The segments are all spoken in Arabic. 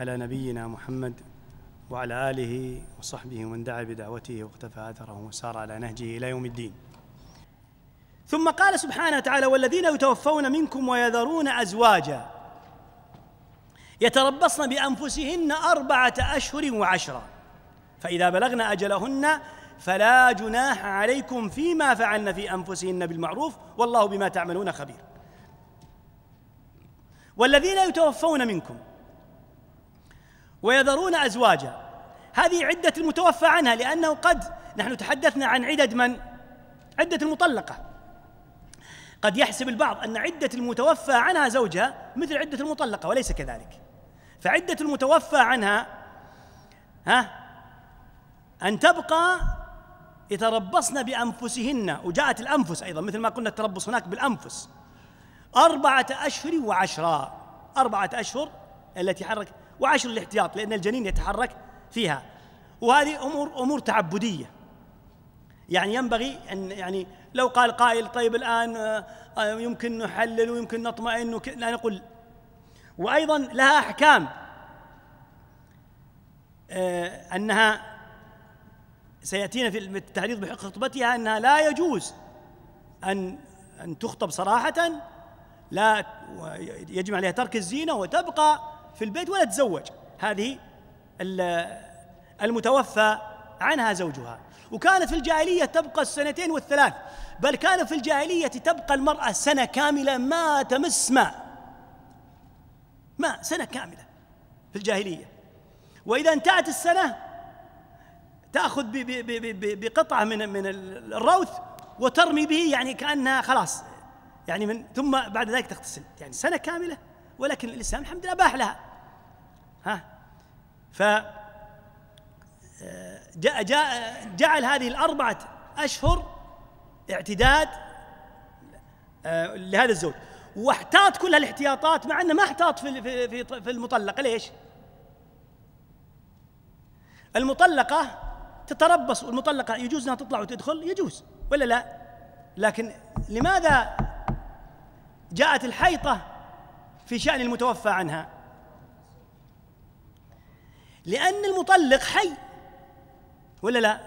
على نبينا محمد وعلى آله وصحبه ومن دعا بدعوته واقتفى أثره وسار على نهجه إلى يوم الدين ثم قال سبحانه وتعالى والذين يتوفون منكم ويذرون أزواجا يتربصن بأنفسهن أربعة أشهر وعشرة فإذا بلغن أجلهن فلا جناح عليكم فيما فعلن في أنفسهن بالمعروف والله بما تعملون خبير والذين يتوفون منكم ويذرون أزواجا هذه عدة المتوفى عنها لأنه قد نحن تحدثنا عن عدد من عدة المطلقة قد يحسب البعض أن عدة المتوفى عنها زوجها مثل عدة المطلقة وليس كذلك فعدة المتوفى عنها ها أن تبقى يتربصن بأنفسهن وجاءت الأنفس أيضا مثل ما قلنا التربص هناك بالأنفس أربعة أشهر وعشرة أربعة أشهر التي حرك وعشر الاحتياط لأن الجنين يتحرك فيها وهذه أمور أمور تعبدية يعني ينبغي أن يعني لو قال قائل طيب الآن آه، آه، يمكن نحلل ويمكن نطمئن لا نقول وأيضا لها أحكام آه، أنها سيأتينا في التعريض بحق خطبتها أنها لا يجوز أن أن تخطب صراحة لا يجب عليها ترك الزينة وتبقى في البيت ولا تزوج هذه المتوفى عنها زوجها وكانت في الجاهلية تبقى السنتين والثلاث بل كان في الجاهلية تبقى المرأة سنة كاملة ما تمس ماء ماء سنة كاملة في الجاهلية وإذا انتهت السنة تأخذ بقطعة من من الروث وترمي به يعني كأنها خلاص يعني من ثم بعد ذلك تغتسل يعني سنة كاملة ولكن الإسلام الحمد لله باح لها ها ف آه، جاء جاء جعل هذه الأربعة أشهر اعتداد آه، لهذا الزوج واحتاط كل الاحتياطات مع انه ما احتاط في في في المطلقه ليش؟ المطلقه تتربص والمطلقه يجوز انها تطلع وتدخل يجوز ولا لا؟ لكن لماذا جاءت الحيطه في شان المتوفى عنها؟ لأن المطلق حي ولا لا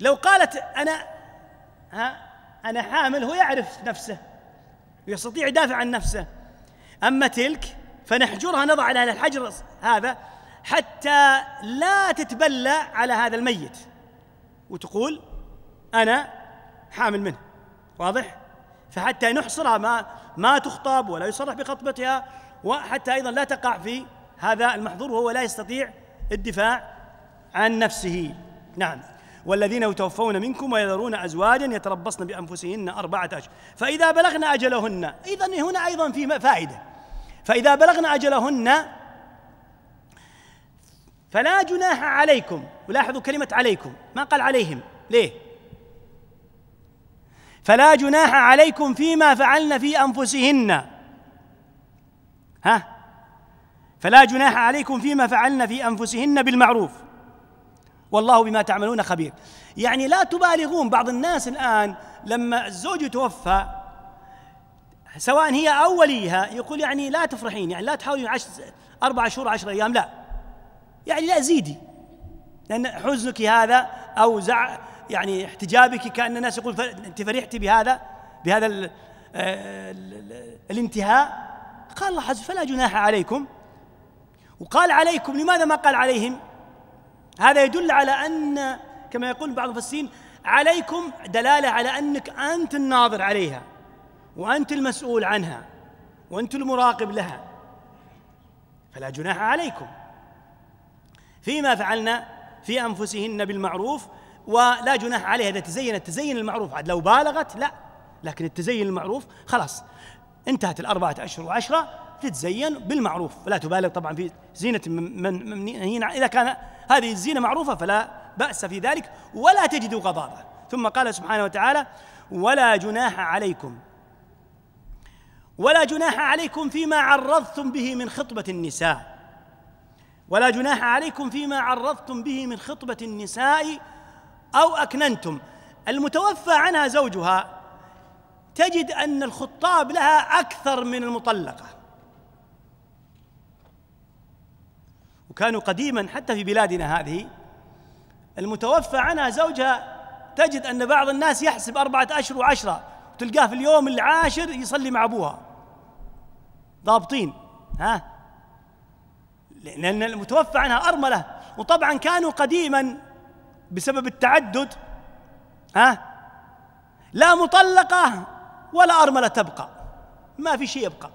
لو قالت أنا ها أنا حامل هو يعرف نفسه ويستطيع يدافع عن نفسه أما تلك فنحجرها نضع على الحجر هذا حتى لا تتبلى على هذا الميت وتقول أنا حامل منه واضح؟ فحتى نحصرها ما ما تخطب ولا يصرح بخطبتها وحتى أيضا لا تقع في هذا المحظور وهو لا يستطيع الدفاع عن نفسه نعم والذين يتوفون منكم ويذرون أزواجا يتربصن بأنفسهن أربعة أشهر فإذا بلغن أجلهن إذا هنا أيضا في فائدة فإذا بلغن أجلهن فلا جناح عليكم ولاحظوا كلمة عليكم ما قال عليهم ليه فلا جناح عليكم فيما فعلن في أنفسهن ها فلا جناح عليكم فيما فعلن في انفسهن بالمعروف والله بما تعملون خبير يعني لا تبالغون بعض الناس الان لما الزوج يتوفى سواء هي او وليها يقول يعني لا تفرحين يعني لا تحاولين عشر اربع شهور عشر ايام لا يعني لا زيدي لان حزنك هذا او زع يعني احتجابك كان الناس يقول انت فرحتي بهذا بهذا آه، الانتهاء قال الله عز فلا جناح عليكم وقال عليكم لماذا ما قال عليهم هذا يدل على أن كما يقول بعض المفسرين عليكم دلالة على أنك أنت الناظر عليها وأنت المسؤول عنها وأنت المراقب لها فلا جناح عليكم فيما فعلنا في أنفسهن بالمعروف ولا جناح عليها إذا تزينت تزين المعروف عاد لو بالغت لا لكن التزين المعروف خلاص انتهت الأربعة أشهر وعشرة تتزين بالمعروف فلا تبالغ طبعا في زينة من من إذا كان هذه الزينة معروفة فلا بأس في ذلك ولا تجد غضابة ثم قال سبحانه وتعالى ولا جناح عليكم ولا جناح عليكم فيما عرضتم به من خطبة النساء ولا جناح عليكم فيما عرضتم به من خطبة النساء أو أكننتم المتوفى عنها زوجها تجد أن الخطاب لها أكثر من المطلقة وكانوا قديما حتى في بلادنا هذه المتوفى عنها زوجها تجد أن بعض الناس يحسب أربعة أشهر وعشرة وتلقاه في اليوم العاشر يصلي مع أبوها ضابطين ها لأن المتوفى عنها أرملة وطبعا كانوا قديما بسبب التعدد ها لا مطلقة ولا أرملة تبقى ما في شيء يبقى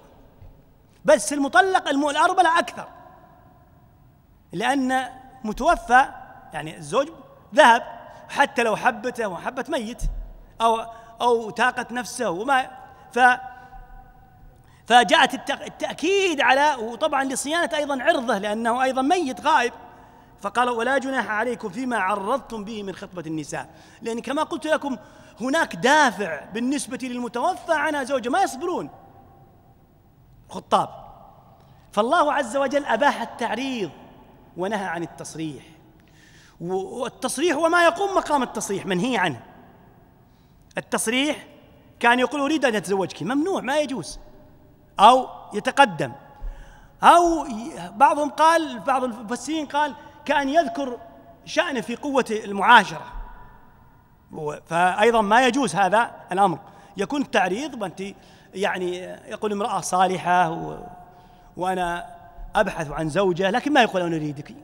بس المطلق الأرملة أكثر لأن متوفى يعني الزوج ذهب حتى لو حبته وحبت ميت أو أو تاقت نفسه وما ف فجاءت التأكيد على وطبعا لصيانة أيضا عرضه لأنه أيضا ميت غائب فقال ولا جناح عليكم فيما عرضتم به من خطبة النساء لأن كما قلت لكم هناك دافع بالنسبة للمتوفى عنها زوجة ما يصبرون خطاب فالله عز وجل أباح التعريض ونهى عن التصريح والتصريح هو ما يقوم مقام التصريح منهي عنه التصريح كان يقول أريد أن أتزوجك ممنوع ما يجوز أو يتقدم أو بعضهم قال بعض المفسرين قال كأن يذكر شأنه في قوة المعاشرة فأيضا ما يجوز هذا الأمر يكون التعريض وأنت يعني يقول امرأة صالحة وأنا أبحث عن زوجة لكن ما يقول أنا أريدك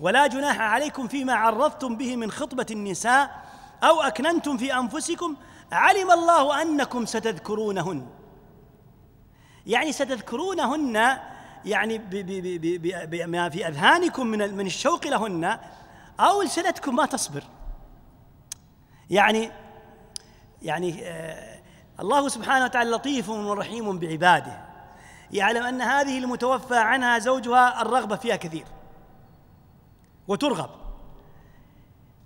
ولا جناح عليكم فيما عرضتم به من خطبة النساء أو أكننتم في أنفسكم علم الله أنكم ستذكرونهن يعني ستذكرونهن يعني بما في أذهانكم من من الشوق لهن أو لسنتكم ما تصبر يعني يعني آه، الله سبحانه وتعالى لطيف ورحيم بعباده يعلم أن هذه المتوفى عنها زوجها الرغبة فيها كثير وترغب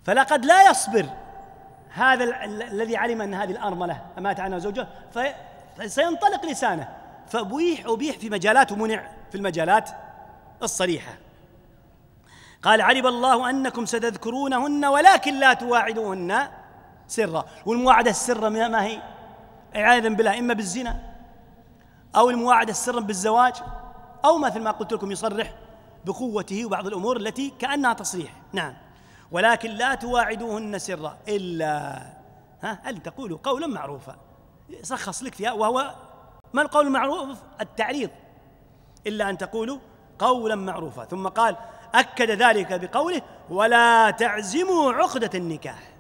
فلقد لا يصبر هذا ال- الذي علم أن هذه الأرملة مات عنها زوجها فسينطلق لسانه فأبيح أبيح في مجالات ومنع في المجالات الصريحة قال علم الله أنكم ستذكرونهن ولكن لا تواعدوهن سرا والمواعدة السرة ما هي؟ عياذا بالله إما بالزنا أو المواعدة سرا بالزواج أو مثل ما قلت لكم يصرح بقوته وبعض الأمور التي كأنها تصريح نعم ولكن لا تواعدوهن سرا إلا ها أن تقولوا قولا معروفا سخص لك فيها وهو ما القول المعروف التعريض إلا أن تقولوا قولا معروفا ثم قال أكد ذلك بقوله ولا تعزموا عقدة النكاح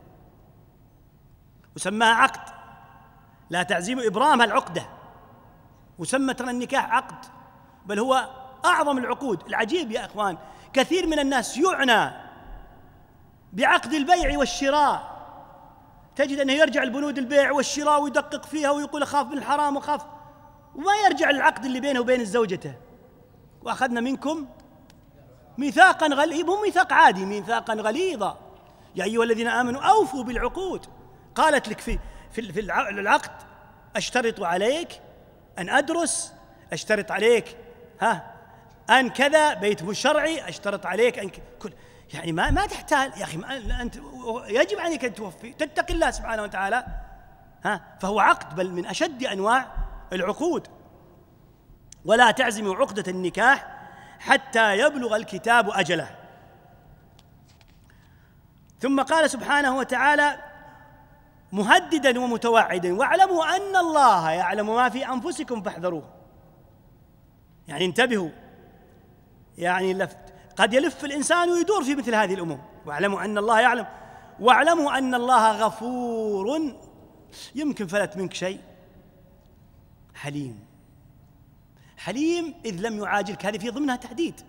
وسماها عقد لا تعزموا إبرام العقده وسمى ترى النكاح عقد بل هو أعظم العقود العجيب يا إخوان كثير من الناس يعنى بعقد البيع والشراء تجد أنه يرجع البنود البيع والشراء ويدقق فيها ويقول أخاف من الحرام وخاف وما يرجع للعقد اللي بينه وبين زوجته وأخذنا منكم ميثاقا غليظا مو ميثاق عادي ميثاقا غليظا يا أيها الذين آمنوا أوفوا بالعقود قالت لك في في العقد أشترط عليك أن أدرس أشترط عليك ها أن كذا بيت شرعي أشترط عليك أن كل يعني ما ما تحتال يا أخي ما أنت يجب عليك أن توفي تتقي الله سبحانه وتعالى ها فهو عقد بل من أشد أنواع العقود ولا تعزموا عقدة النكاح حتى يبلغ الكتاب أجله ثم قال سبحانه وتعالى مهددا ومتوعدا واعلموا ان الله يعلم ما في انفسكم فاحذروه يعني انتبهوا يعني لفت قد يلف الانسان ويدور في مثل هذه الامور واعلموا ان الله يعلم واعلموا ان الله غفور يمكن فلت منك شيء حليم حليم اذ لم يعاجلك هذه في ضمنها تحديد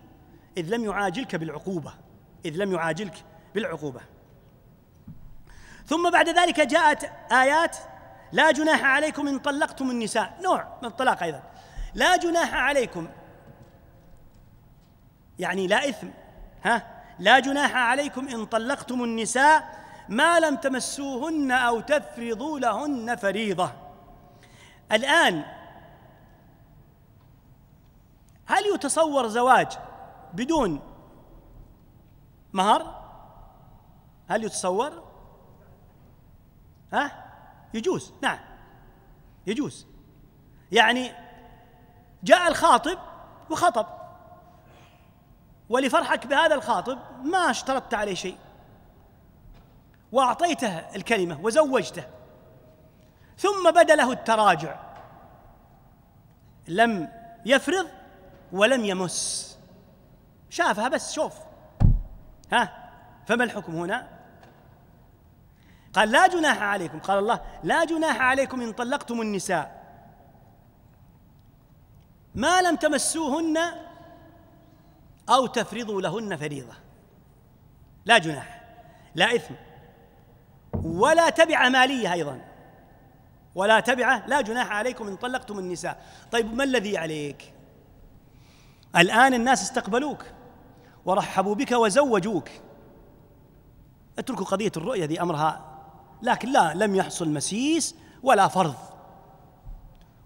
اذ لم يعاجلك بالعقوبه اذ لم يعاجلك بالعقوبه ثم بعد ذلك جاءت آيات لا جناح عليكم إن طلقتم النساء نوع من الطلاق أيضا لا جناح عليكم يعني لا إثم ها لا جناح عليكم إن طلقتم النساء ما لم تمسوهن أو تفرضوا لهن فريضة الآن هل يتصور زواج بدون مهر هل يتصور ها يجوز نعم يجوز يعني جاء الخاطب وخطب ولفرحك بهذا الخاطب ما اشترطت عليه شيء واعطيته الكلمه وزوجته ثم بدا له التراجع لم يفرض ولم يمس شافها بس شوف ها فما الحكم هنا قال لا جناح عليكم قال الله لا جناح عليكم إن طلقتم النساء ما لم تمسوهن أو تفرضوا لهن فريضة لا جناح لا إثم ولا تبعة مالية أيضا ولا تبعة لا جناح عليكم إن طلقتم النساء طيب ما الذي عليك الآن الناس استقبلوك ورحبوا بك وزوجوك اتركوا قضية الرؤية ذي أمرها لكن لا لم يحصل مسيس ولا فرض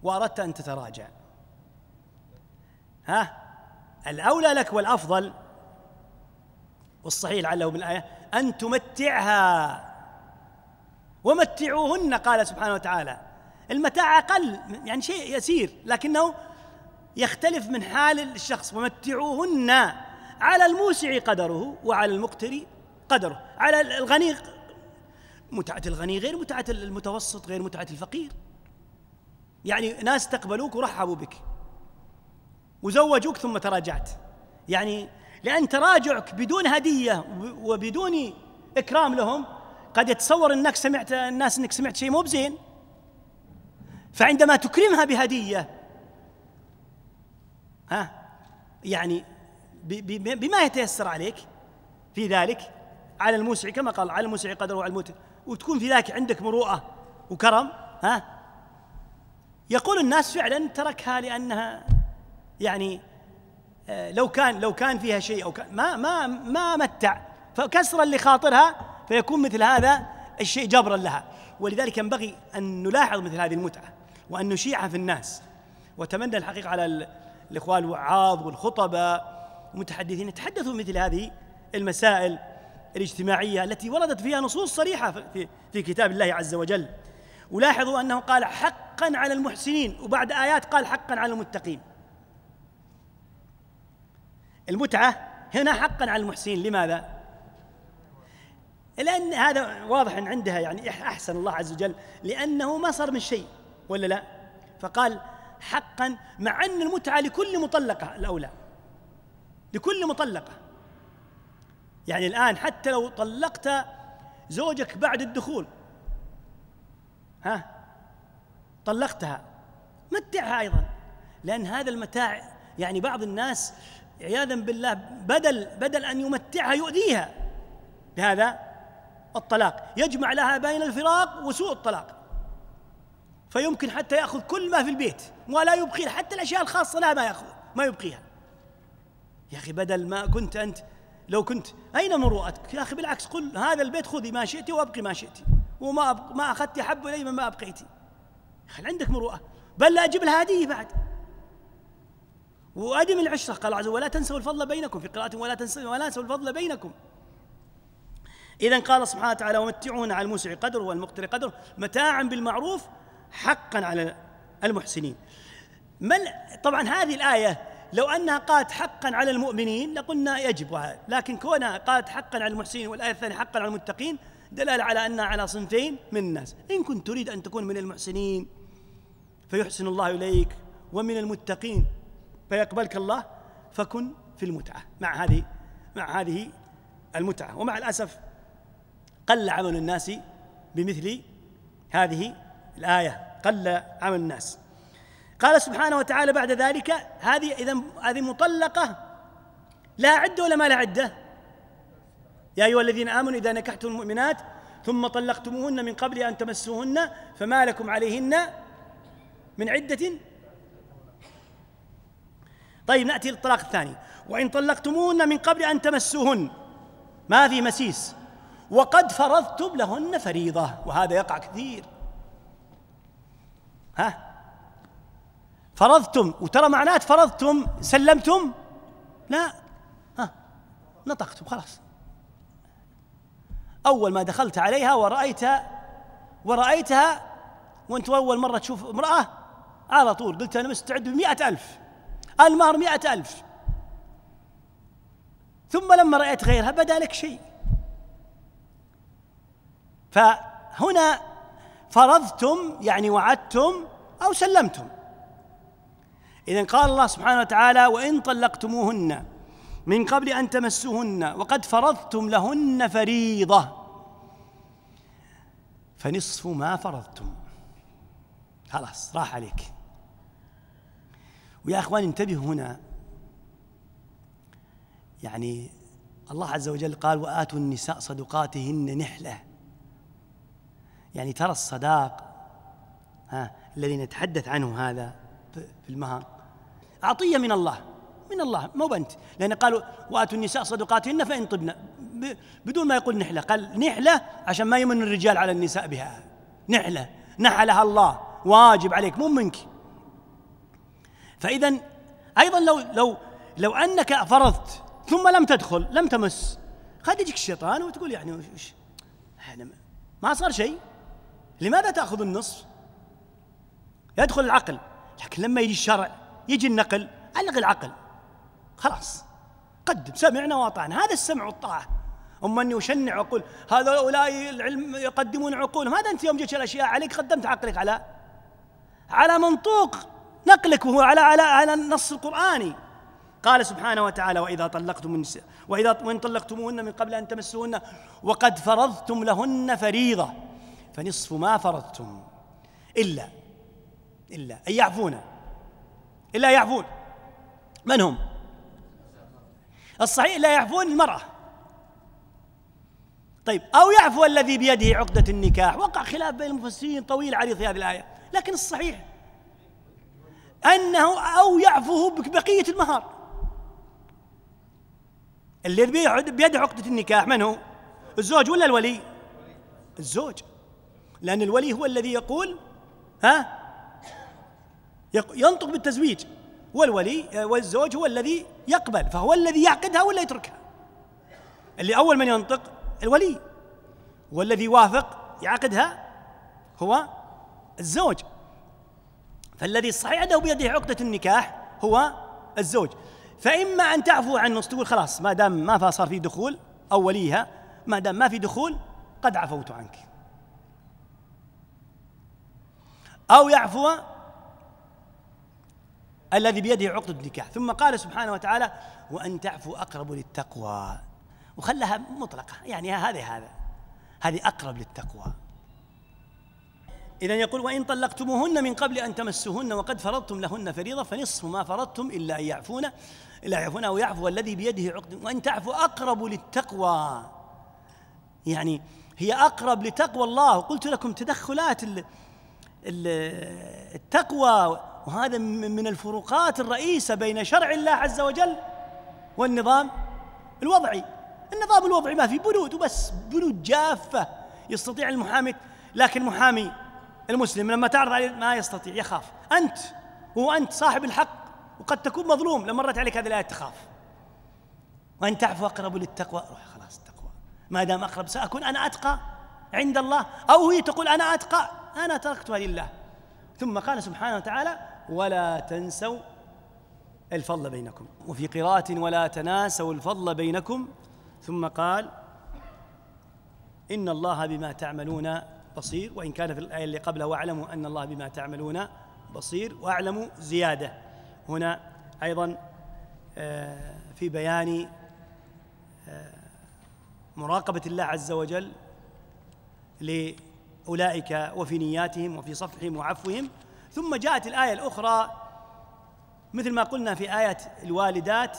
وأردت أن تتراجع ها الأولى لك والأفضل والصحيح لعله بالآية أن تمتعها ومتعوهن قال سبحانه وتعالى المتاع أقل يعني شيء يسير لكنه يختلف من حال الشخص ومتعوهن على الموسع قدره وعلى المقتر قدره على الغني متعة الغني غير متعة المتوسط غير متعة الفقير يعني ناس استقبلوك ورحبوا بك وزوجوك ثم تراجعت يعني لأن تراجعك بدون هدية وبدون إكرام لهم قد يتصور أنك سمعت الناس أنك سمعت شيء مو بزين فعندما تكرمها بهدية ها يعني بما يتيسر عليك في ذلك على الموسع كما قال على الموسع قدره على الموتر وتكون في ذاك عندك مروءة وكرم ها يقول الناس فعلا تركها لأنها يعني آه، لو كان لو كان فيها شيء أو كان ما ما ما متع فكسرا لخاطرها فيكون مثل هذا الشيء جبرا لها ولذلك ينبغي أن نلاحظ مثل هذه المتعة وأن نشيعها في الناس وأتمنى الحقيقة على الإخوان الوعاظ والخطباء والمتحدثين يتحدثوا مثل هذه المسائل الاجتماعية التي وردت فيها نصوص صريحة في, كتاب الله عز وجل ولاحظوا أنه قال حقا على المحسنين وبعد آيات قال حقا على المتقين المتعة هنا حقا على المحسنين لماذا؟ لأن هذا واضح عندها يعني أحسن الله عز وجل لأنه ما صار من شيء ولا لا؟ فقال حقا مع أن المتعة لكل مطلقة الأولى لكل مطلقة يعني الآن حتى لو طلقت زوجك بعد الدخول ها طلقتها متعها أيضا لأن هذا المتاع يعني بعض الناس عياذا بالله بدل بدل أن يمتعها يؤذيها بهذا الطلاق يجمع لها بين الفراق وسوء الطلاق فيمكن حتى يأخذ كل ما في البيت ولا يبقي حتى الأشياء الخاصة لا ما يأخذ ما يبقيها يا أخي بدل ما كنت أنت لو كنت أين مروءتك يا أخي بالعكس قل هذا البيت خذي ما شئتي وأبقي ما شئتي وما أبق ما أخذت حب إلي مما أبقيتي هل عندك مروءة بل لا أجيب لها هدية بعد وأدم العشرة قال عز وجل ولا تنسوا الفضل بينكم في قراءة ولا تنسوا ولا تنسوا الفضل بينكم إذا قال سبحانه وتعالى ومتعون على الموسع قدره والمقتر قدره متاعا بالمعروف حقا على المحسنين من طبعا هذه الآية لو أنها قالت حقا على المؤمنين لقلنا يجب هذا لكن كونها قالت حقا على المحسنين والآية الثانية حقا على المتقين دلالة على أنها على صنفين من الناس إن كنت تريد أن تكون من المحسنين فيحسن الله إليك ومن المتقين فيقبلك الله فكن في المتعة مع هذه مع هذه المتعة ومع الأسف قل عمل الناس بمثل هذه الآية قل عمل الناس قال سبحانه وتعالى بعد ذلك هذه إذا هذه مطلقة لا عدة ولا ما لا عدة يا أيها الذين آمنوا إذا نكحتم المؤمنات ثم طلقتموهن من قبل أن تمسوهن فما لكم عليهن من عدة طيب نأتي للطلاق الثاني وإن طلقتموهن من قبل أن تمسوهن ما في مسيس وقد فرضتم لهن فريضة وهذا يقع كثير ها فرضتم وترى معنات فرضتم سلمتم لا ها نطقتم خلاص أول ما دخلت عليها ورأيت ورأيتها وأنت أول مرة تشوف امرأة على طول قلت أنا مستعد بمئة ألف المهر مئة ألف ثم لما رأيت غيرها بدا لك شيء فهنا فرضتم يعني وعدتم أو سلمتم إذا قال الله سبحانه وتعالى وإن طلقتموهن من قبل أن تمسوهن وقد فرضتم لهن فريضة فنصف ما فرضتم خلاص راح عليك ويا أخوان انتبهوا هنا يعني الله عز وجل قال وآتوا النساء صدقاتهن نحلة يعني ترى الصداق ها الذي نتحدث عنه هذا في المهر عطية من الله من الله مو بنت لأن قالوا وآتوا النساء صدقاتهن فإن طبن بدون ما يقول نحلة قال نحلة عشان ما يمن الرجال على النساء بها نحلة نحلها الله واجب عليك مو منك فإذا أيضا لو لو لو أنك فرضت ثم لم تدخل لم تمس قد يجيك الشيطان وتقول يعني وش ما صار شيء لماذا تأخذ النصف؟ يدخل العقل لكن لما يجي الشرع يجي النقل علق العقل خلاص قدم سمعنا واطعنا هذا السمع والطاعه اما اني اشنع واقول هؤلاء العلم يقدمون عقولهم هذا انت يوم جت الاشياء عليك قدمت عقلك على على منطوق نقلك وهو على على على النص القراني قال سبحانه وتعالى واذا طلقتم النساء واذا وان طلقتموهن من قبل ان تمسوهن وقد فرضتم لهن فريضه فنصف ما فرضتم الا الا ان يعفونا إلا يعفون من هم الصحيح لا يعفون المرأة طيب أو يعفو الذي بيده عقدة النكاح وقع خلاف بين المفسرين طويل عريض في هذه الآية لكن الصحيح أنه أو يعفوه بقيه المهر اللي بيده عقدة النكاح من هو الزوج ولا الولي الزوج لأن الولي هو الذي يقول ها ينطق بالتزويج والولي آه، والزوج هو الذي يقبل فهو الذي يعقدها ولا يتركها اللي أول من ينطق الولي والذي يوافق يعقدها هو الزوج فالذي صحيح أنه بيده عقدة النكاح هو الزوج فإما أن تعفو عن نص تقول خلاص ما دام ما صار في دخول أو وليها ما دام ما في دخول قد عفوت عنك أو يعفو الذي بيده عقدة النكاح ثم قال سبحانه وتعالى وأن تعفو أقرب للتقوى وخلها مطلقة يعني هذه هذا هذه أقرب للتقوى إذا يقول وإن طلقتموهن من قبل أن تمسوهن وقد فرضتم لهن فريضة فنصف ما فرضتم إلا أن يعفون إلا يعفون أو يعفو الذي بيده عقد وأن تعفو أقرب للتقوى يعني هي أقرب لتقوى الله قلت لكم تدخلات التقوى وهذا من الفروقات الرئيسة بين شرع الله عز وجل والنظام الوضعي النظام الوضعي ما في بنود وبس بنود جافة يستطيع المحامي لكن محامي المسلم لما تعرض عليه ما يستطيع يخاف أنت هو أنت صاحب الحق وقد تكون مظلوم لما مرت عليك هذه الآية تخاف وأن تعفو أقرب للتقوى روح خلاص التقوى ما دام أقرب سأكون أنا أتقى عند الله أو هي تقول أنا أتقى أنا تركتها لله ثم قال سبحانه وتعالى ولا تنسوا الفضل بينكم وفي قراءة ولا تناسوا الفضل بينكم ثم قال إن الله بما تعملون بصير وإن كان في الآية اللي قبلها واعلموا أن الله بما تعملون بصير واعلموا زيادة هنا أيضا آه، في بيان آه، مراقبة الله عز وجل لأولئك وفي نياتهم وفي صفحهم وعفوهم ثم جاءت الآية الأخرى مثل ما قلنا في آية الوالدات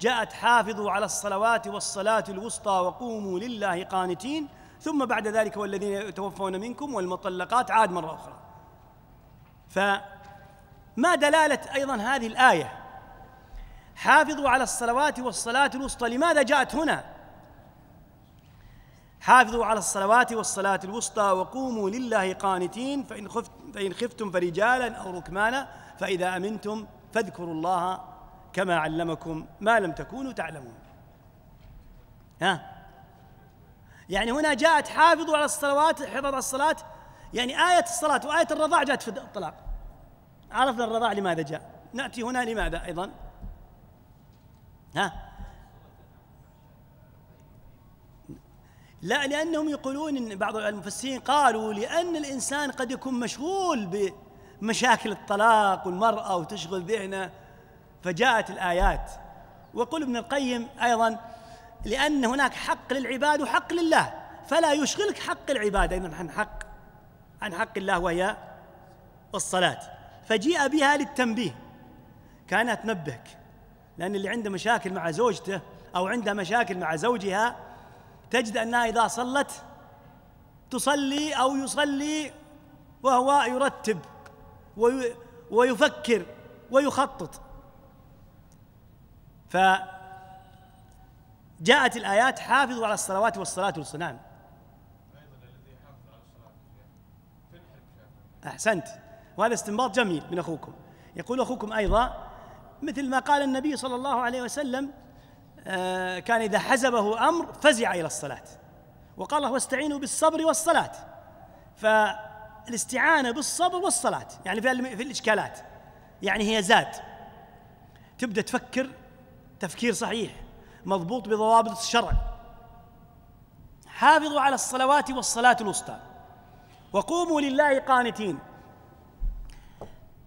جاءت حافظوا على الصلوات والصلاة الوسطى وقوموا لله قانتين ثم بعد ذلك والذين يتوفون منكم والمطلقات عاد مرة أخرى فما دلالة أيضا هذه الآية حافظوا على الصلوات والصلاة الوسطى لماذا جاءت هنا حافظوا على الصلوات والصلاة الوسطى وقوموا لله قانتين فإن, خفت فإن خفتم فرجالا أو ركمانا فإذا أمنتم فاذكروا الله كما علمكم ما لم تكونوا تعلمون ها يعني هنا جاءت حافظوا على الصلوات حفظ على الصلاة يعني آية الصلاة وآية الرضاع جاءت في الطلاق عرفنا الرضاع لماذا جاء نأتي هنا لماذا أيضا ها لا لأنهم يقولون إن بعض المفسرين قالوا لأن الإنسان قد يكون مشغول بمشاكل الطلاق والمرأة وتشغل ذهنه فجاءت الآيات وقل ابن القيم أيضا لأن هناك حق للعباد وحق لله فلا يشغلك حق العباد أيضا عن حق عن حق الله وهي الصلاة فجيء بها للتنبيه كانها تنبهك لأن اللي عنده مشاكل مع زوجته أو عنده مشاكل مع زوجها تجد أنها إذا صلت تصلي أو يصلي وهو يرتب ويفكر ويخطط فجاءت الآيات حافظوا على الصلوات والصلاة والسلام أحسنت وهذا استنباط جميل من أخوكم يقول أخوكم أيضا مثل ما قال النبي صلى الله عليه وسلم آه، كان إذا حزبه أمر فزع إلى الصلاة وقال الله واستعينوا بالصبر والصلاة فالاستعانة بالصبر والصلاة يعني في الإشكالات يعني هي زاد تبدأ تفكر تفكير صحيح مضبوط بضوابط الشرع حافظوا على الصلوات والصلاة الوسطى وقوموا لله قانتين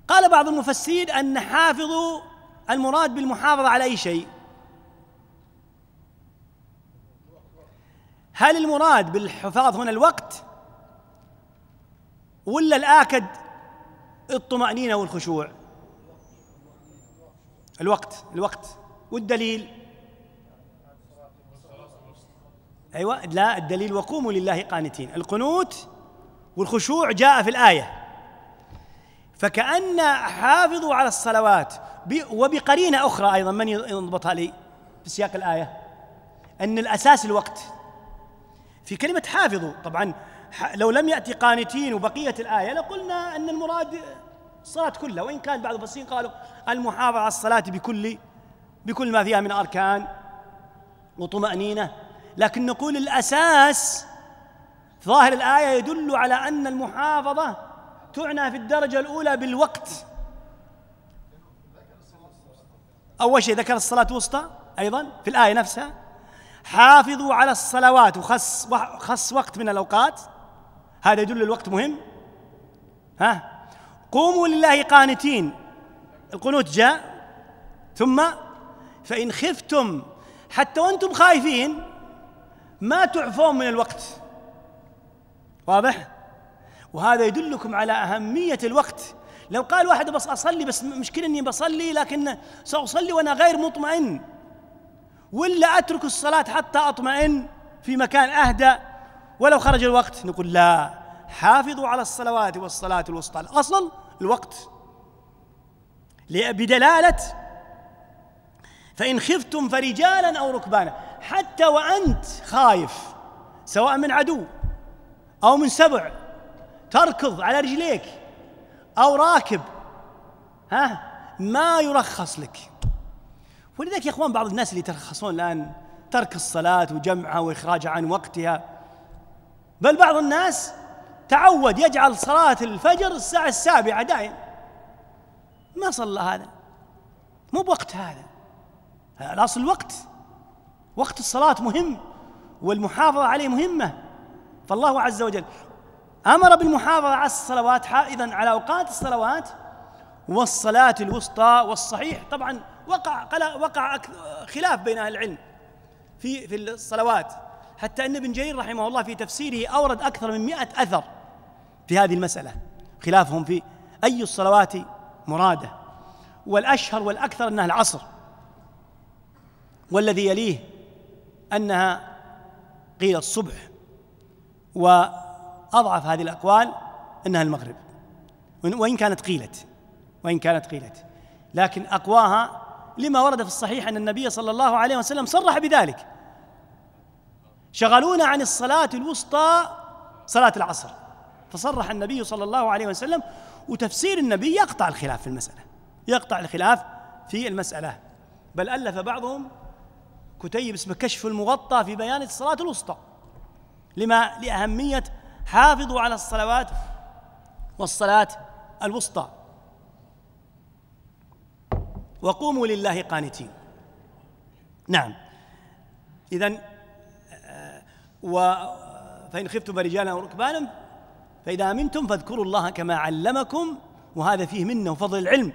قال بعض المفسرين أن حافظوا المراد بالمحافظة على أي شيء هل المراد بالحفاظ هنا الوقت ولا الآكد الطمأنينة والخشوع الوقت الوقت والدليل أيوة لا الدليل وقوموا لله قانتين القنوت والخشوع جاء في الآية فكأن حافظوا على الصلوات وبقرينة أخرى أيضا من يضبطها لي في سياق الآية أن الأساس الوقت في كلمة حافظوا طبعا لو لم يأتي قانتين وبقية الآية لقلنا أن المراد الصلاة كلها وإن كان بعض المفسرين قالوا المحافظة على الصلاة بكل بكل ما فيها من أركان وطمأنينة لكن نقول الأساس ظاهر الآية يدل على أن المحافظة تعنى في الدرجة الأولى بالوقت أول شيء ذكر الصلاة الوسطى أيضا في الآية نفسها حافظوا على الصلوات وخص خص وقت من الأوقات هذا يدل الوقت مهم ها قوموا لله قانتين القنوت جاء ثم فإن خفتم حتى وأنتم خايفين ما تعفون من الوقت واضح وهذا يدلكم على أهمية الوقت لو قال واحد بس أصلي بس مشكلة أني بصلي لكن سأصلي وأنا غير مطمئن ولا أترك الصلاة حتى أطمئن في مكان أهدى ولو خرج الوقت نقول لا حافظوا على الصلوات والصلاة الوسطى الأصل الوقت بدلالة فإن خفتم فرجالا أو ركبانا حتى وأنت خايف سواء من عدو أو من سبع تركض على رجليك أو راكب ها ما يرخص لك ولذلك يا اخوان بعض الناس اللي يترخصون الان ترك الصلاه وجمعها واخراجها عن وقتها بل بعض الناس تعود يجعل صلاه الفجر الساعه السابعه دائم ما صلى هذا مو بوقت هذا الاصل الوقت وقت الصلاه مهم والمحافظه عليه مهمه فالله عز وجل امر بالمحافظه على الصلوات حائضا على اوقات الصلوات والصلاه الوسطى والصحيح طبعا وقع وقع خلاف بين اهل العلم في في الصلوات حتى ان ابن جرير رحمه الله في تفسيره اورد اكثر من 100 اثر في هذه المساله خلافهم في اي الصلوات مراده والاشهر والاكثر انها العصر والذي يليه انها قيل الصبح واضعف هذه الاقوال انها المغرب وان كانت قيلت وان كانت قيلت لكن اقواها لما ورد في الصحيح أن النبي صلى الله عليه وسلم صرح بذلك شغلونا عن الصلاة الوسطى صلاة العصر فصرح النبي صلى الله عليه وسلم وتفسير النبي يقطع الخلاف في المسألة يقطع الخلاف في المسألة بل ألف بعضهم كتيب اسمه كشف المغطى في بيان الصلاة الوسطى لما لأهمية حافظوا على الصلوات والصلاة الوسطى وقوموا لله قانتين نعم إذا آه، و فإن خفتم فرجالا وركبانا فإذا أمنتم فاذكروا الله كما علمكم وهذا فيه منه فضل العلم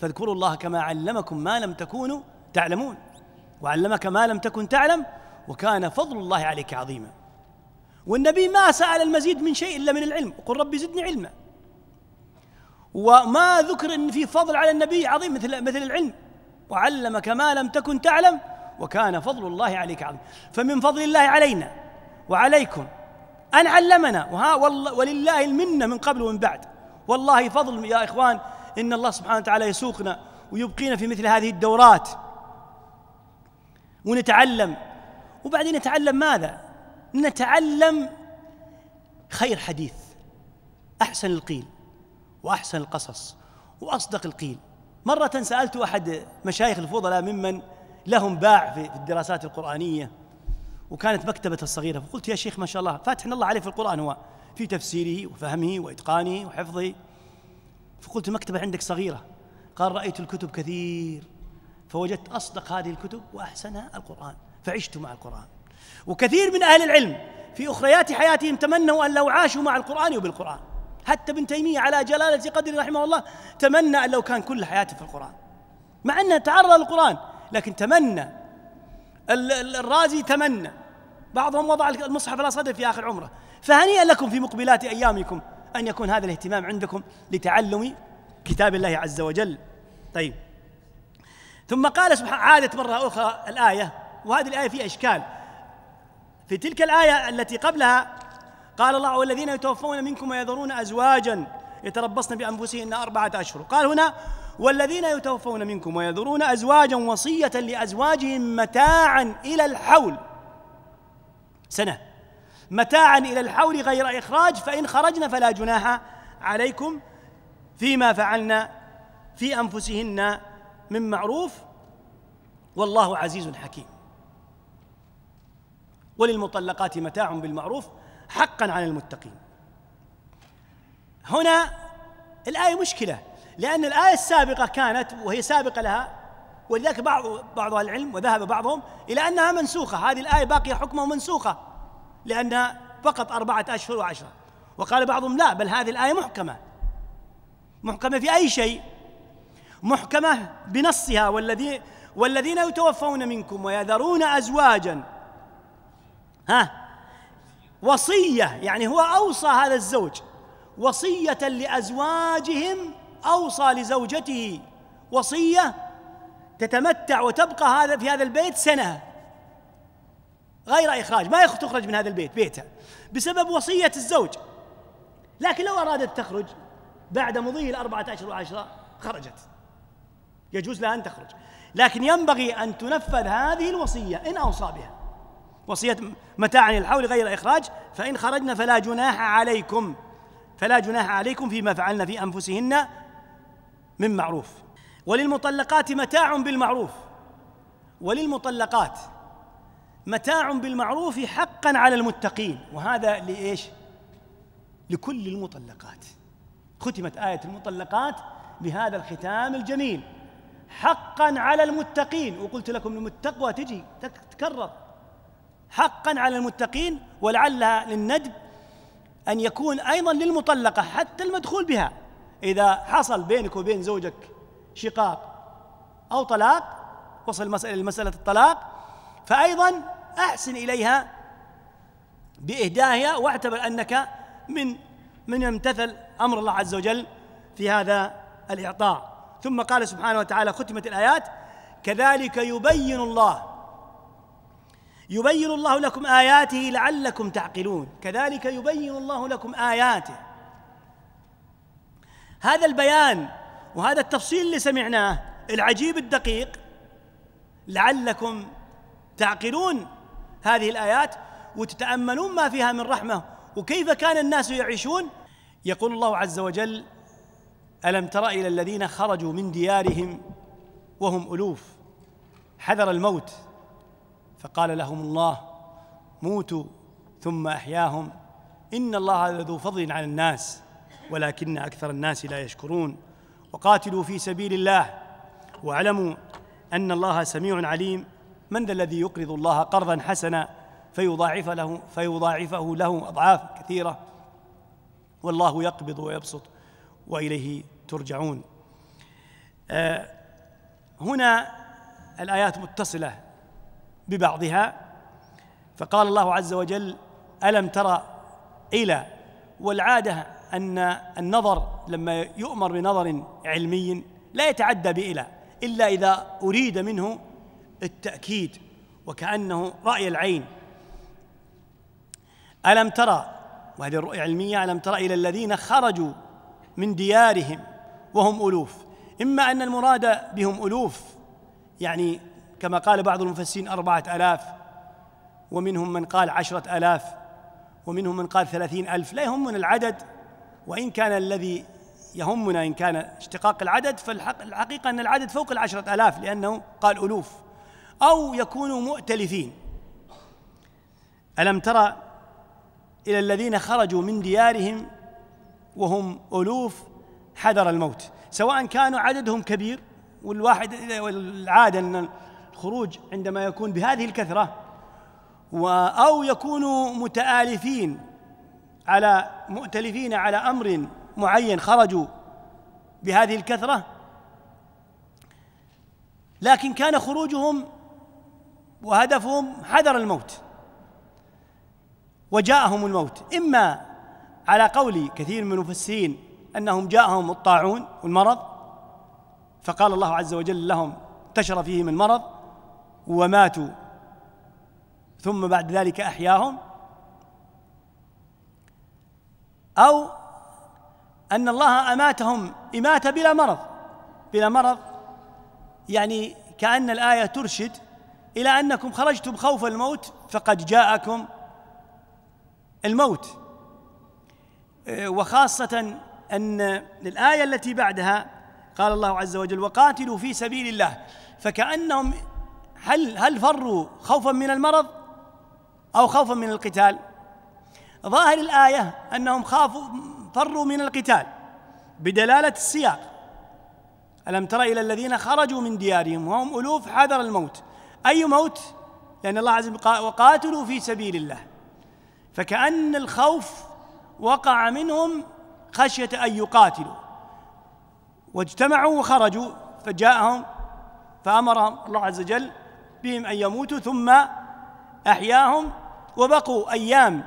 فاذكروا الله كما علمكم ما لم تكونوا تعلمون وعلمك ما لم تكن تعلم وكان فضل الله عليك عظيما والنبي ما سأل المزيد من شيء إلا من العلم قل رب زدني علما وما ذكر ان في فضل على النبي عظيم مثل مثل العلم وعلمك ما لم تكن تعلم وكان فضل الله عليك عظيم فمن فضل الله علينا وعليكم ان علمنا وها ولله المنه من قبل ومن بعد والله فضل يا اخوان ان الله سبحانه وتعالى يسوقنا ويبقينا في مثل هذه الدورات ونتعلم وبعدين نتعلم ماذا نتعلم خير حديث احسن القيل وأحسن القصص وأصدق القيل مرة سألت أحد مشايخ الفضلاء ممن لهم باع في الدراسات القرآنية وكانت مكتبته الصغيرة فقلت يا شيخ ما شاء الله فاتحنا الله عليه في القرآن هو في تفسيره وفهمه وإتقانه وحفظه فقلت المكتبة عندك صغيرة قال رأيت الكتب كثير فوجدت أصدق هذه الكتب وأحسنها القرآن فعشت مع القرآن وكثير من أهل العلم في أخريات حياتهم تمنوا أن لو عاشوا مع القرآن وبالقرآن حتى ابن تيمية على جلالة قدره رحمه الله تمنى أن لو كان كل حياته في القرآن مع أنه تعرض للقرآن لكن تمنى الرازي تمنى بعضهم وضع المصحف على صدره في آخر عمره فهنيئا لكم في مقبلات أيامكم أن يكون هذا الاهتمام عندكم لتعلم كتاب الله عز وجل طيب ثم قال سبحانه عادت مرة أخرى الآية وهذه الآية فيها إشكال في تلك الآية التي قبلها قال الله والذين يتوفون منكم ويذرون أزواجا يتربصن بأنفسهن أربعة أشهر قال هنا والذين يتوفون منكم ويذرون أزواجا وصية لأزواجهم متاعا إلى الحول سنة متاعا إلى الحول غير إخراج فإن خرجن فلا جناح عليكم فيما فعلنا في أنفسهن من معروف والله عزيز حكيم وللمطلقات متاع بالمعروف حقا على المتقين هنا الآية مشكلة لأن الآية السابقة كانت وهي سابقة لها ولذلك بعض بعض العلم وذهب بعضهم إلى أنها منسوخة هذه الآية باقية حكمها منسوخة لأنها فقط أربعة أشهر وعشرة وقال بعضهم لا بل هذه الآية محكمة محكمة في أي شيء محكمة بنصها والذي والذين يتوفون منكم ويذرون أزواجا ها وصية يعني هو أوصى هذا الزوج وصية لأزواجهم أوصى لزوجته وصية تتمتع وتبقى هذا في هذا البيت سنة غير إخراج ما تخرج من هذا البيت بيتها بسبب وصية الزوج لكن لو أرادت تخرج بعد مضي الأربعة أشهر وعشرة خرجت يجوز لها أن تخرج لكن ينبغي أن تنفذ هذه الوصية إن أوصى بها وصية متاع عن الحول غير إخراج فإن خرجن فلا جناح عليكم فلا جناح عليكم فيما فعلن في أنفسهن من معروف وللمطلقات متاع بالمعروف وللمطلقات متاع بالمعروف حقا على المتقين وهذا لإيش؟ لكل المطلقات ختمت آية المطلقات بهذا الختام الجميل حقا على المتقين وقلت لكم المتقوى تجي تتكرر حقا على المتقين ولعلها للندب أن يكون أيضا للمطلقة حتى المدخول بها إذا حصل بينك وبين زوجك شقاق أو طلاق وصل مسألة لمسألة الطلاق فأيضا أحسن إليها بإهدائها واعتبر أنك من من امتثل أمر الله عز وجل في هذا الإعطاء ثم قال سبحانه وتعالى ختمت الآيات كذلك يبين الله يبين الله لكم اياته لعلكم تعقلون كذلك يبين الله لكم اياته هذا البيان وهذا التفصيل اللي سمعناه العجيب الدقيق لعلكم تعقلون هذه الايات وتتاملون ما فيها من رحمه وكيف كان الناس يعيشون يقول الله عز وجل الم تر الى الذين خرجوا من ديارهم وهم الوف حذر الموت فقال لهم الله موتوا ثم أحياهم إن الله لذو فضل على الناس ولكن أكثر الناس لا يشكرون وقاتلوا في سبيل الله واعلموا أن الله سميع عليم من ذا الذي يقرض الله قرضا حسنا فيضاعف له فيضاعفه له أضعاف كثيرة والله يقبض ويبسط وإليه ترجعون آه، هنا الآيات متصلة ببعضها فقال الله عز وجل الم ترى الى والعاده ان النظر لما يؤمر بنظر علمي لا يتعدى بإلى الا اذا اريد منه التاكيد وكانه راي العين الم ترى وهذه الرؤيه علميه الم ترى الى الذين خرجوا من ديارهم وهم الوف اما ان المراد بهم الوف يعني كما قال بعض المفسرين أربعة ألاف ومنهم من قال عشرة ألاف ومنهم من قال ثلاثين ألف لا يهمنا العدد وإن كان الذي يهمنا إن كان اشتقاق العدد فالحقيقة أن العدد فوق العشرة ألاف لأنه قال ألوف أو يكونوا مؤتلفين ألم ترى إلى الذين خرجوا من ديارهم وهم ألوف حذر الموت سواء كانوا عددهم كبير والواحد العادة أن خروج عندما يكون بهذه الكثرة أو يكونوا متآلفين على مؤتلفين على أمر معين خرجوا بهذه الكثرة لكن كان خروجهم وهدفهم حذر الموت وجاءهم الموت إما على قول كثير من المفسرين أنهم جاءهم الطاعون والمرض فقال الله عز وجل لهم انتشر فيهم المرض وماتوا ثم بعد ذلك احياهم او ان الله اماتهم اماته بلا مرض بلا مرض يعني كان الايه ترشد الى انكم خرجتم خوف الموت فقد جاءكم الموت وخاصه ان الايه التي بعدها قال الله عز وجل وقاتلوا في سبيل الله فكانهم هل هل فروا خوفا من المرض او خوفا من القتال ظاهر الايه انهم خافوا فروا من القتال بدلاله السياق الم تر الى الذين خرجوا من ديارهم وهم الوف حذر الموت اي موت لان الله عز وجل وقاتلوا في سبيل الله فكان الخوف وقع منهم خشيه ان يقاتلوا واجتمعوا وخرجوا فجاءهم فامرهم الله عز وجل بهم أن يموتوا ثم أحياهم وبقوا أيام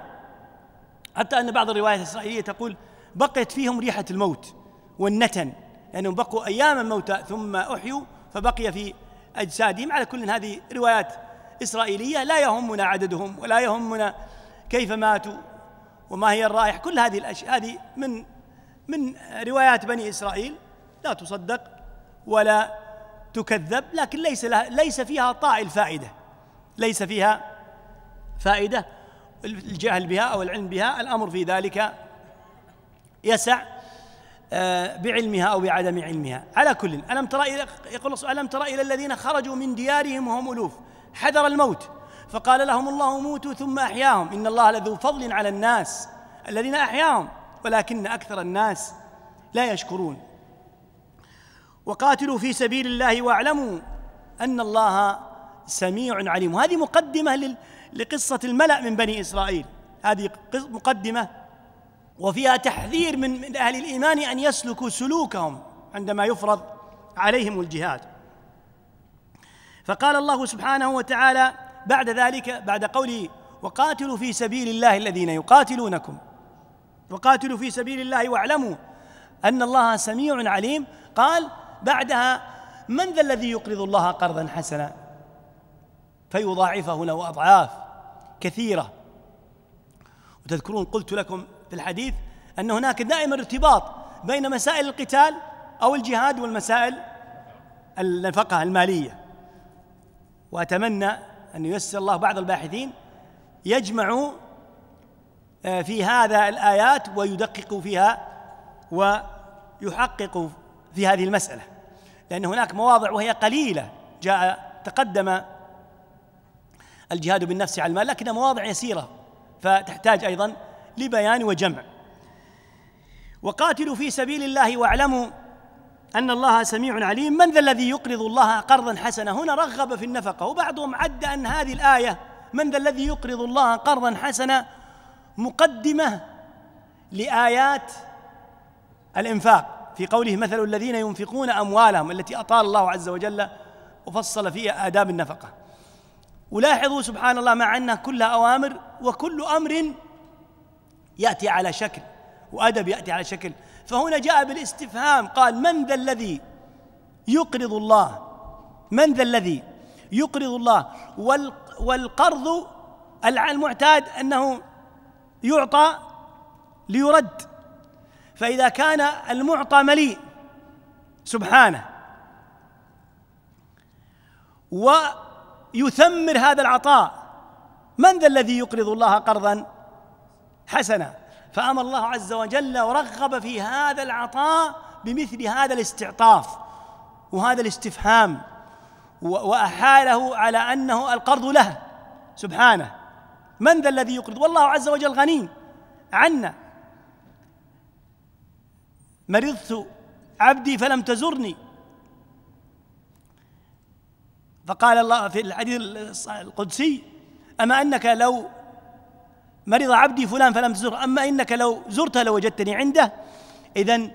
حتى أن بعض الروايات الإسرائيلية تقول بقيت فيهم ريحة الموت والنتن لأنهم يعني بقوا أياما موتى ثم أحيوا فبقي في أجسادهم على كل هذه روايات إسرائيلية لا يهمنا عددهم ولا يهمنا كيف ماتوا وما هي الرائحة كل هذه الأشياء هذه من من روايات بني إسرائيل لا تصدق ولا تكذب لكن ليس لها ليس فيها طائل فائده ليس فيها فائده الجهل بها او العلم بها الامر في ذلك يسع آه، بعلمها او بعدم علمها على كل الم ترى الى يقول الم ترى الى الذين خرجوا من ديارهم وهم الوف حذر الموت فقال لهم الله موتوا ثم احياهم ان الله لذو فضل على الناس الذين احياهم ولكن اكثر الناس لا يشكرون وقاتلوا في سبيل الله واعلموا ان الله سميع عليم هذه مقدمه لقصه الملا من بني اسرائيل هذه مقدمه وفيها تحذير من اهل الايمان ان يسلكوا سلوكهم عندما يفرض عليهم الجهاد فقال الله سبحانه وتعالى بعد ذلك بعد قوله وقاتلوا في سبيل الله الذين يقاتلونكم وقاتلوا في سبيل الله واعلموا ان الله سميع عليم قال بعدها من ذا الذي يقرض الله قرضا حسنا فيضاعفه له أضعاف كثيرة وتذكرون قلت لكم في الحديث أن هناك دائما ارتباط بين مسائل القتال أو الجهاد والمسائل النفقة المالية وأتمنى أن ييسر الله بعض الباحثين يجمعوا آه، في هذا الآيات ويدققوا فيها ويحققوا في هذه المسألة لأن هناك مواضع وهي قليلة جاء تقدم الجهاد بالنفس على المال لكنها مواضع يسيرة فتحتاج أيضا لبيان وجمع وقاتلوا في سبيل الله واعلموا أن الله سميع عليم من ذا الذي يقرض الله قرضا حسنا هنا رغب في النفقة وبعضهم عد أن هذه الآية من ذا الذي يقرض الله قرضا حسنا مقدمة لآيات الإنفاق في قوله مثل الذين ينفقون أموالهم التي أطال الله عز وجل وفصل فيها آداب النفقة ولاحظوا سبحان الله مع أنها كلها أوامر وكل أمر يأتي على شكل وأدب يأتي على شكل فهنا جاء بالاستفهام قال من ذا الذي يقرض الله من ذا الذي يقرض الله والقرض المعتاد أنه يعطى ليرد فإذا كان المعطى مليء سبحانه ويثمر هذا العطاء من ذا الذي يقرض الله قرضا حسنا فأمر الله عز وجل ورغب في هذا العطاء بمثل هذا الاستعطاف وهذا الاستفهام وأحاله على أنه القرض له سبحانه من ذا الذي يقرض والله عز وجل غني عنا مرضت عبدي فلم تزرني فقال الله في الحديث القدسي أما أنك لو مرض عبدي فلان فلم تزره أما إنك لو زرته لوجدتني عنده إذا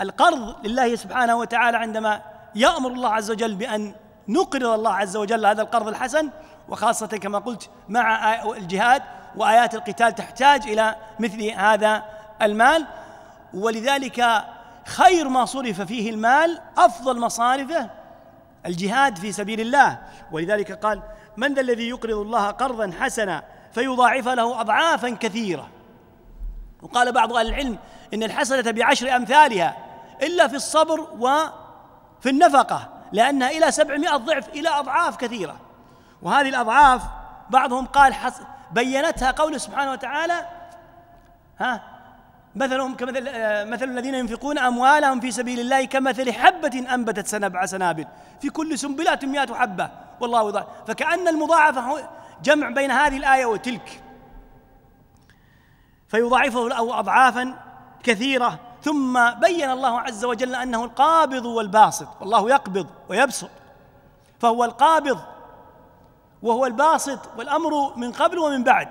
القرض لله سبحانه وتعالى عندما يأمر الله عز وجل بأن نقرض الله عز وجل هذا القرض الحسن وخاصة كما قلت مع الجهاد وآيات القتال تحتاج إلى مثل هذا المال ولذلك خير ما صرف فيه المال افضل مصارفه الجهاد في سبيل الله ولذلك قال من ذا الذي يقرض الله قرضا حسنا فيضاعف له اضعافا كثيره وقال بعض اهل العلم ان الحسنه بعشر امثالها الا في الصبر وفي النفقه لانها الى سبعمائه ضعف الى اضعاف كثيره وهذه الاضعاف بعضهم قال بينتها قوله سبحانه وتعالى ها مثلهم كمثل آه، مثل الذين ينفقون أموالهم في سبيل الله كمثل حبة أنبتت سنبع سنابل في كل سنبلة مئة حبة والله وضع فكأن المضاعفة جمع بين هذه الآية وتلك فيضاعفه له أضعافا كثيرة ثم بين الله عز وجل أنه القابض والباسط والله يقبض ويبسط فهو القابض وهو الباسط والأمر من قبل ومن بعد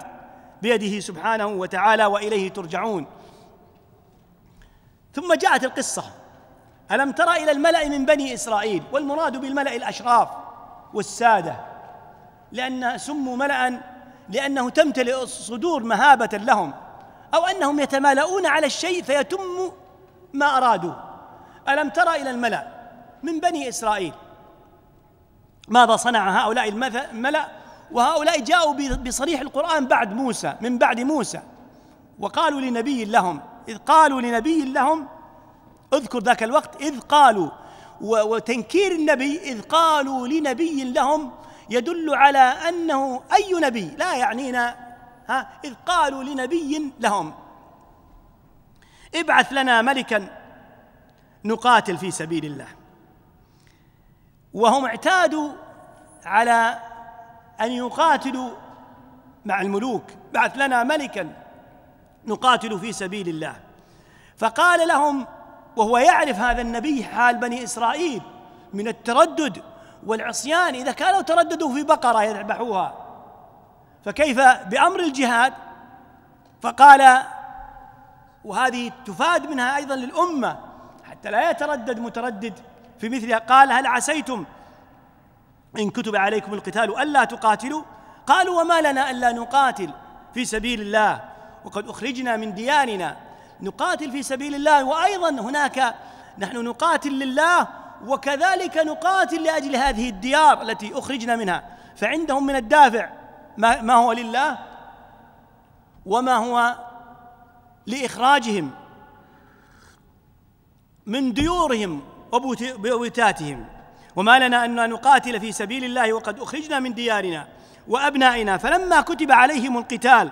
بيده سبحانه وتعالى وإليه ترجعون ثم جاءت القصة ألم ترى إلى الملأ من بني إسرائيل والمراد بالملأ الأشراف والسادة لأن سموا ملأ لأنه تمتلئ الصدور مهابة لهم أو أنهم يتمالؤون على الشيء فيتم ما أرادوا ألم ترى إلى الملأ من بني إسرائيل ماذا صنع هؤلاء الملأ وهؤلاء جاءوا بصريح القرآن بعد موسى من بعد موسى وقالوا لنبي لهم إذ قالوا لنبي لهم اذكر ذاك الوقت إذ قالوا وتنكير النبي إذ قالوا لنبي لهم يدل على أنه أي نبي لا يعنينا ها إذ قالوا لنبي لهم ابعث لنا ملكا نقاتل في سبيل الله وهم اعتادوا على أن يقاتلوا مع الملوك بعث لنا ملكا نقاتل في سبيل الله فقال لهم وهو يعرف هذا النبي حال بني إسرائيل من التردد والعصيان إذا كانوا ترددوا في بقرة يذبحوها فكيف بأمر الجهاد فقال وهذه تفاد منها أيضا للأمة حتى لا يتردد متردد في مثلها قال هل عسيتم إن كتب عليكم القتال ألا تقاتلوا قالوا وما لنا ألا نقاتل في سبيل الله وقد أخرجنا من ديارنا نقاتل في سبيل الله وأيضا هناك نحن نقاتل لله وكذلك نقاتل لأجل هذه الديار التي أخرجنا منها فعندهم من الدافع ما, هو لله وما هو لإخراجهم من ديورهم وبيوتاتهم وما لنا أن نقاتل في سبيل الله وقد أخرجنا من ديارنا وأبنائنا فلما كتب عليهم القتال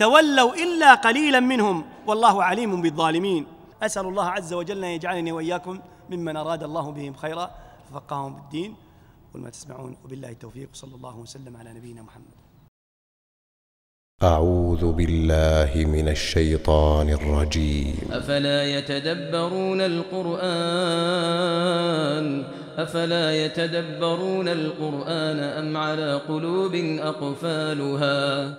تولوا الا قليلا منهم والله عليم بالظالمين اسال الله عز وجل ان يجعلني واياكم ممن اراد الله بهم خيرا ففقههم بالدين ما تسمعون وبالله التوفيق صلى الله وسلم على نبينا محمد أعوذ بالله من الشيطان الرجيم أفلا يتدبرون القرآن أفلا يتدبرون القرآن أم على قلوب أقفالها